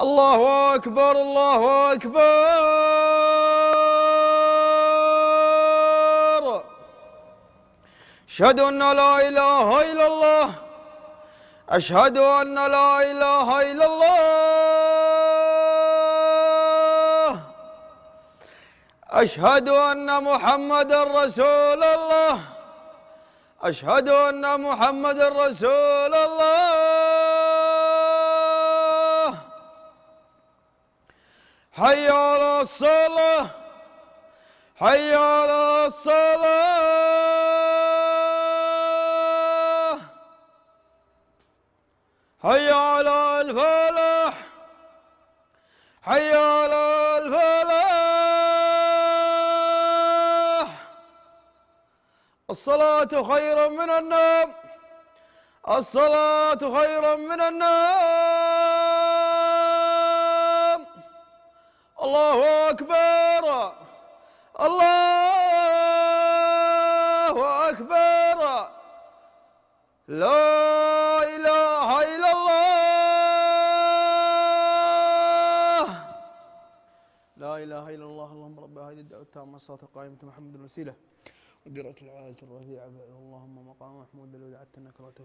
الله أكبر الله أكبر أشهد أن لا إله إلا الله أشهد أن لا إله إلا الله أشهد أن محمد رسول الله أشهد أن محمد رسول الله حي على الصلاة حي على الصلاة حي على الفلاح حي على الفلاح الصلاة خير من النوم الصلاة خير من النوم الله أكبر الله أكبر لا إله إلا الله لا إله إلا الله اللهم رب هذه الدعوة التامة الصلاة القائمة محمد الوسيلة ودرة العائله الرفيعة اللهم مقام محمود الذي دعت أنك